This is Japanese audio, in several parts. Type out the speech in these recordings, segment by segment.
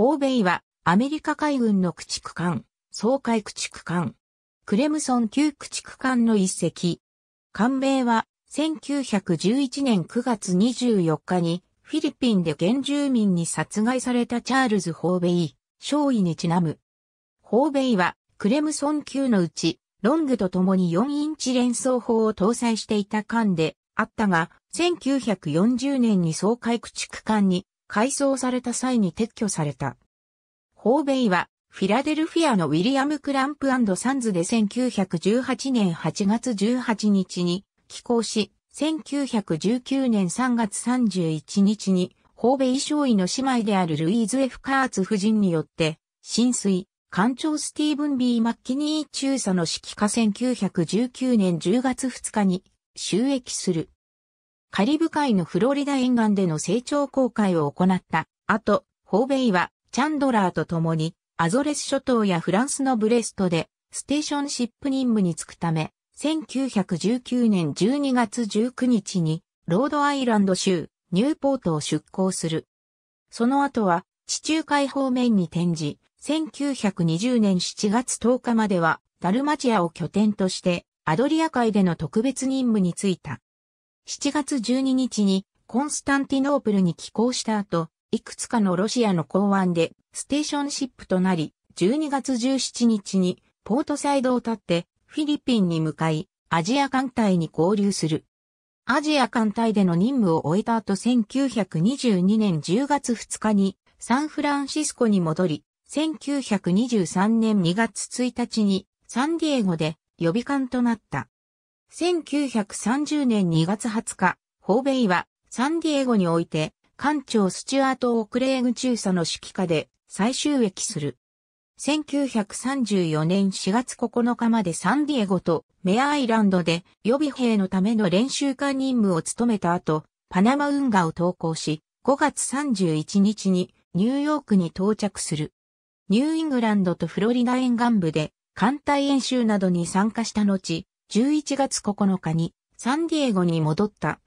ホーベイはアメリカ海軍の駆逐艦、総海駆逐艦、クレムソン級駆逐艦の一隻。艦名は1911年9月24日にフィリピンで原住民に殺害されたチャールズ・ホーベイ、少尉にちなむ。ホーベイはクレムソン級のうち、ロングと共に4インチ連装砲を搭載していた艦であったが、1940年に総海駆逐艦に改装された際に撤去された。ホーベイは、フィラデルフィアのウィリアム・クランプサンズで1918年8月18日に寄港し、1919年3月31日に、ホーベイ少尉の姉妹であるルイーズ・ F・ カーツ夫人によって、浸水、艦長スティーブン・ B・ マッキニー中佐の指揮下1919年10月2日に収益する。カリブ海のフロリダ沿岸での成長公開を行った後、ホーベイはチャンドラーと共にアゾレス諸島やフランスのブレストでステーションシップ任務に就くため、1919年12月19日にロードアイランド州ニューポートを出港する。その後は地中海方面に転じ、1920年7月10日まではダルマチアを拠点としてアドリア海での特別任務に就いた。7月12日にコンスタンティノープルに寄港した後、いくつかのロシアの港湾でステーションシップとなり、12月17日にポートサイドを立ってフィリピンに向かい、アジア艦隊に合流する。アジア艦隊での任務を終えた後1922年10月2日にサンフランシスコに戻り、1923年2月1日にサンディエゴで予備艦となった。1930年2月20日、ホーベイはサンディエゴにおいて、艦長スチュアート・オクレーグ中佐の指揮下で最終益する。1934年4月9日までサンディエゴとメアアイランドで予備兵のための練習官任務を務めた後、パナマ運河を投降し、5月31日にニューヨークに到着する。ニューイングランドとフロリダ沿岸部で艦隊演習などに参加した後、11月9日にサンディエゴに戻った。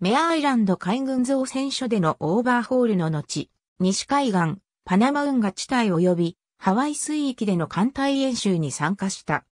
メアアイランド海軍造船所でのオーバーホールの後、西海岸、パナマ運河地帯及びハワイ水域での艦隊演習に参加した。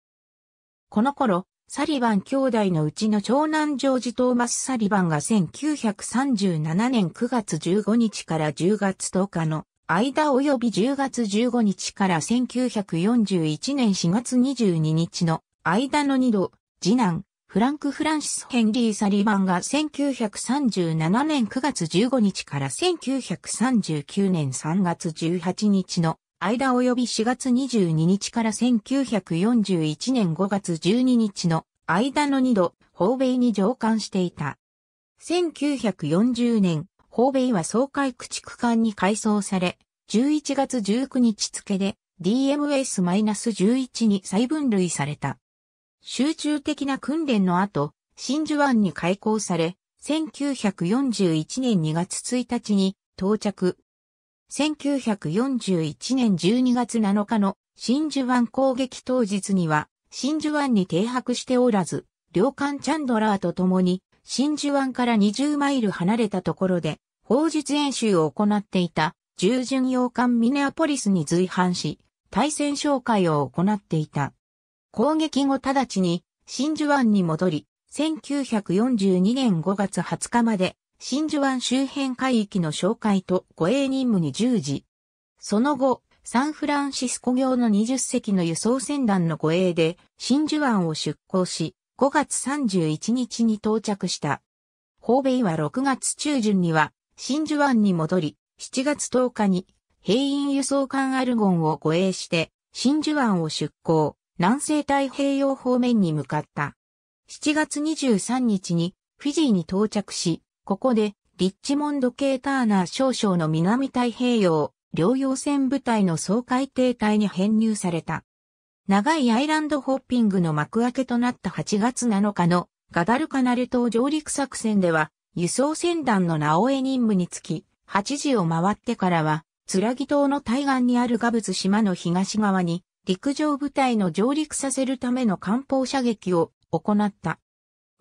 この頃、サリバン兄弟のうちの長男ジョージ・トーマス・サリバンが1937年9月15日から10月10日の間及び10月15日から1941年4月22日の間の二度、次男、フランク・フランシス・ヘンリー・サリバンが1937年9月15日から1939年3月18日の間及び4月22日から1941年5月12日の間の二度、訪米に上官していた。1940年、訪米は総会駆逐艦に改装され、11月19日付で DMS-11 に再分類された。集中的な訓練の後、真珠湾に開港され、1941年2月1日に到着。1941年12月7日の真珠湾攻撃当日には、真珠湾に停泊しておらず、領艦チャンドラーと共に、真珠湾から20マイル離れたところで、砲術演習を行っていた、従巡洋艦ミネアポリスに随伴し、対戦紹介を行っていた。攻撃後直ちに真珠湾に戻り、1942年5月20日まで真珠湾周辺海域の紹介と護衛任務に従事。その後、サンフランシスコ業の20隻の輸送船団の護衛で真珠湾を出港し、5月31日に到着した。訪米は6月中旬には真珠湾に戻り、7月10日に兵員輸送艦アルゴンを護衛して真珠湾を出港。南西太平洋方面に向かった。7月23日にフィジーに到着し、ここでリッチモンド・ケーターナー少将の南太平洋両洋船部隊の総海艇隊に編入された。長いアイランドホッピングの幕開けとなった8月7日のガダルカナル島上陸作戦では輸送船団のナオエ任務につき、8時を回ってからは、ツラギ島の対岸にあるガブズ島の東側に、陸上部隊の上陸させるための艦砲射撃を行った。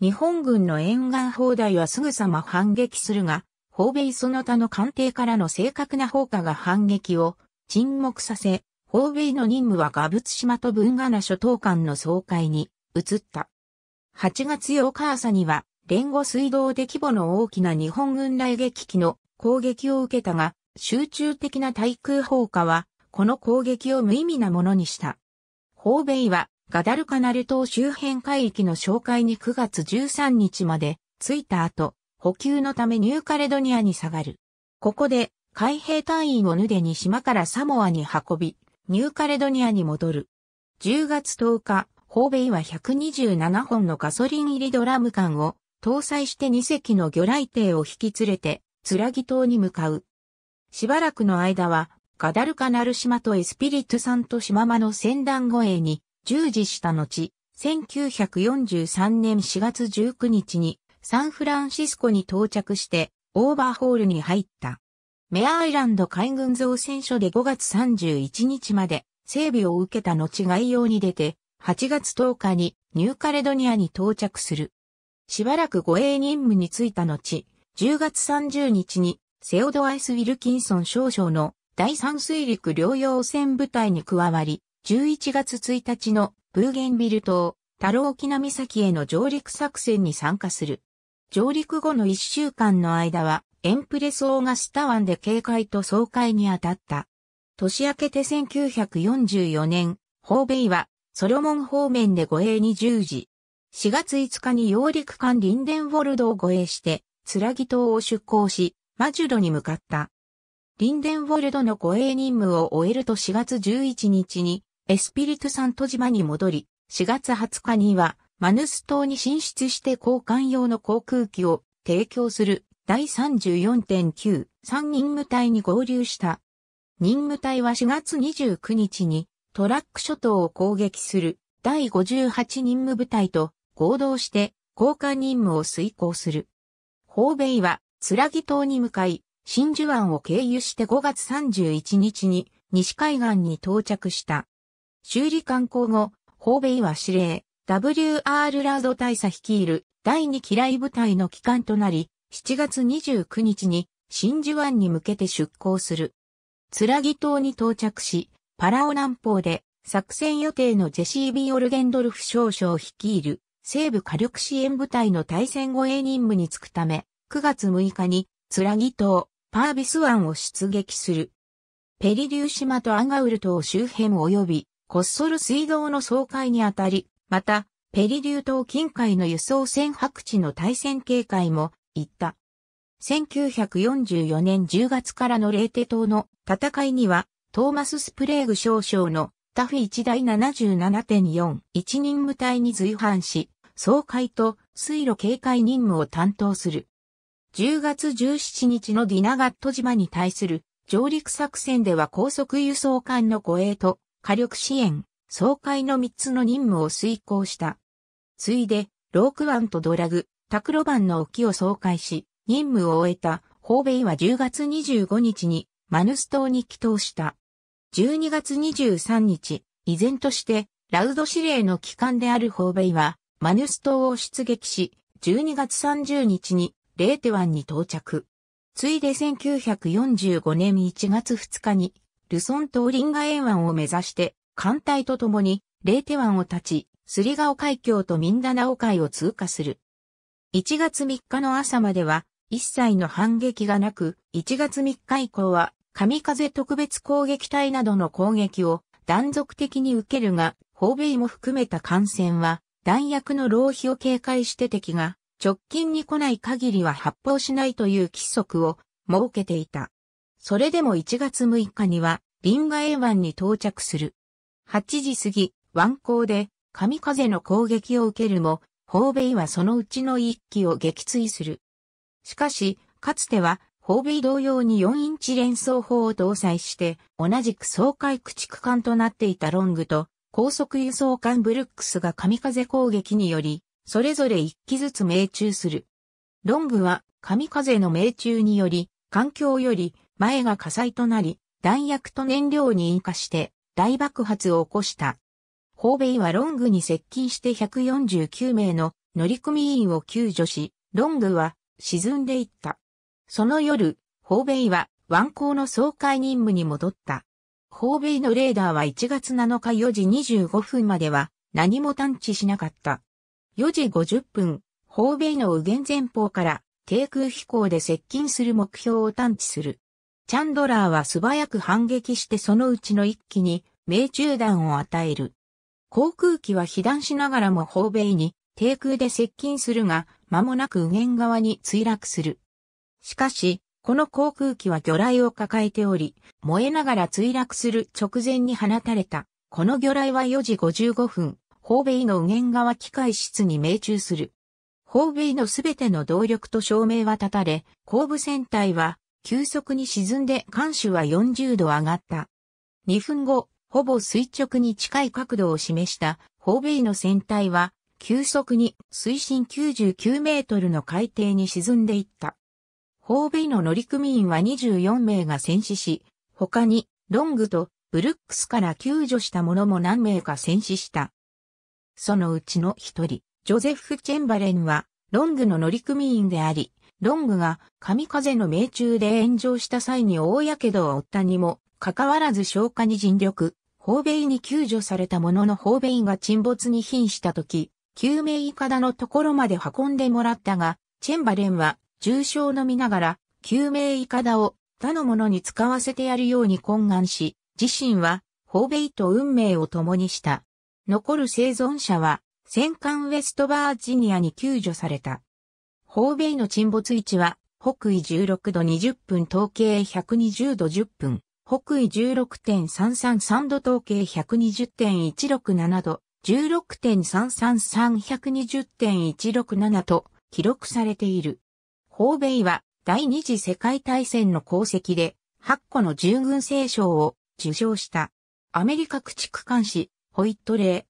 日本軍の沿岸砲台はすぐさま反撃するが、砲米その他の艦艇からの正確な砲火が反撃を沈黙させ、砲米の任務はガブツ島と文ガナ諸島間の総会に移った。8月8日朝には、連合水道で規模の大きな日本軍雷撃機の攻撃を受けたが、集中的な対空砲火はこの攻撃を無意味なものにした。ホーベイは、ガダルカナル島周辺海域の紹介に9月13日まで着いた後、補給のためニューカレドニアに下がる。ここで、海兵隊員をヌデに島からサモアに運び、ニューカレドニアに戻る。10月10日、ホーベイは127本のガソリン入りドラム缶を搭載して2隻の魚雷艇を引き連れて、ツラギ島に向かう。しばらくの間はガダルカナル島とエスピリットサント島間の船団護衛に従事した後、1943年4月19日にサンフランシスコに到着してオーバーホールに入った。メアアイランド海軍造船所で5月31日まで整備を受けた後概要に出て8月10日にニューカレドニアに到着する。しばらく護衛任務に就いた後、10月30日にセオドアイス・ウィルキンソン少将の第三水陸両用船部隊に加わり、11月1日のブーゲンビル島、太郎沖縄岬への上陸作戦に参加する。上陸後の1週間の間は、エンプレスオーガスタ湾で警戒と総会に当たった。年明けて1944年、訪米は、ソロモン方面で護衛に従事。4月5日に揚陸艦リンデンウォルドを護衛して、ツラギ島を出港し、マジュロに向かった。リンデンウォルドの護衛任務を終えると4月11日にエスピリトサント島に戻り、4月20日にはマヌス島に進出して交換用の航空機を提供する第34.93任務隊に合流した。任務隊は4月29日にトラック諸島を攻撃する第58任務部隊と合同して交換任務を遂行する。方米は、つらぎ島に向かい、真珠湾を経由して5月31日に西海岸に到着した。修理観光後、ホーベイは司令、W.R. ラード大佐率いる第2機雷部隊の機関となり、7月29日に真珠湾に向けて出港する。つらぎ島に到着し、パラオ南方で作戦予定のジェシー・ビオルゲンドルフ少将率いる西部火力支援部隊の対戦後衛任務に就くため、9月6日につらぎ島、パービス湾を出撃する。ペリリュー島とアンガウル島周辺及びコッソル水道の総会にあたり、また、ペリリュー島近海の輸送船白地の対戦警戒も行った。1944年10月からのレーテ島の戦いには、トーマス・スプレーグ少将のタフ1台77.4、一任務隊に随伴し、総会と水路警戒任務を担当する。10月17日のディナガット島に対する上陸作戦では高速輸送艦の護衛と火力支援、総会の3つの任務を遂行した。ついで、ロークンとドラグ、タクロンの沖を総会し、任務を終えた、ホーベイは10月25日にマヌス島に帰投した。12月23日、依然として、ラウド指令の機関であるホーベイは、マヌス島を出撃し、12月30日にレーテ湾に到着。ついで1945年1月2日に、ルソン島リンガ沿岸を目指して、艦隊と共に、レーテ湾を立ち、スリガオ海峡とミンダナオ海を通過する。1月3日の朝までは、一切の反撃がなく、1月3日以降は、神風特別攻撃隊などの攻撃を断続的に受けるが、訪米も含めた艦船は、弾薬の浪費を警戒して敵が直近に来ない限りは発砲しないという規則を設けていた。それでも1月6日には、リンガエ湾に到着する。8時過ぎ、湾港で、神風の攻撃を受けるも、ホーベイはそのうちの一機を撃墜する。しかし、かつては、ホーベイ同様に4インチ連装砲を搭載して、同じく総海駆逐艦となっていたロングと、高速輸送艦ブルックスが神風攻撃により、それぞれ一機ずつ命中する。ロングは、神風の命中により、環境より前が火災となり、弾薬と燃料に引火して大爆発を起こした。ホーはロングに接近して149名の乗組員を救助し、ロングは沈んでいった。その夜、ホーは湾港の総会任務に戻った。ホーのレーダーは1月7日4時25分までは何も探知しなかった。4時50分、方米の右舷前方から低空飛行で接近する目標を探知する。チャンドラーは素早く反撃してそのうちの一機に命中弾を与える。航空機は被弾しながらも方米に低空で接近するが、間もなく右舷側に墜落する。しかし、この航空機は魚雷を抱えており、燃えながら墜落する直前に放たれた。この魚雷は4時55分、方米の右舷側機械室に命中する。方米のすべての動力と照明は立たれ、後部船体は急速に沈んで艦首は40度上がった。2分後、ほぼ垂直に近い角度を示した方米の船体は急速に水深99メートルの海底に沈んでいった。方米の乗組員は24名が戦死し、他にロングとブルックスから救助した者も何名か戦死した。そのうちの一人、ジョゼフ・チェンバレンは、ロングの乗組員であり、ロングが神風の命中で炎上した際に大火傷を負ったにも、かかわらず消火に尽力、方米に救助されたものの方米が沈没に瀕した時、救命いかだのところまで運んでもらったが、チェンバレンは重傷の飲みながら、救命いかだを他の者に使わせてやるように懇願し、自身は、方米と運命を共にした。残る生存者は、戦艦ウェストバージニアに救助された。ホーベイの沈没位置は、北緯16度20分統計120度10分、北緯16.333度統計120.167度、16.333120.167と記録されている。ホーベイは第二次世界大戦の功績で8個の従軍聖賞を受賞した。アメリカ駆逐艦士ホイットレ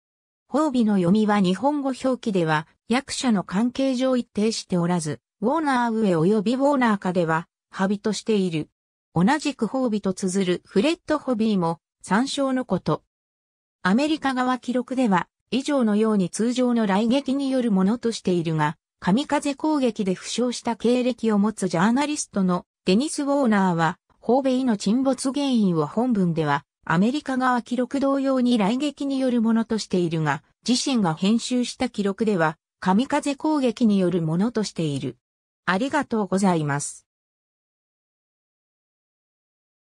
ー。褒美の読みは日本語表記では、役者の関係上一定しておらず、ウォーナー上及びウォーナー下では、ハビとしている。同じく褒美と綴るフレッドホビーも、参照のこと。アメリカ側記録では、以上のように通常の来撃によるものとしているが、神風攻撃で負傷した経歴を持つジャーナリストのデニス・ウォーナーは、褒美の沈没原因を本文ではアメリカ側記録同様に来撃によるものとしているが、自身が編集した記録では、神風攻撃によるものとしている。ありがとうございます。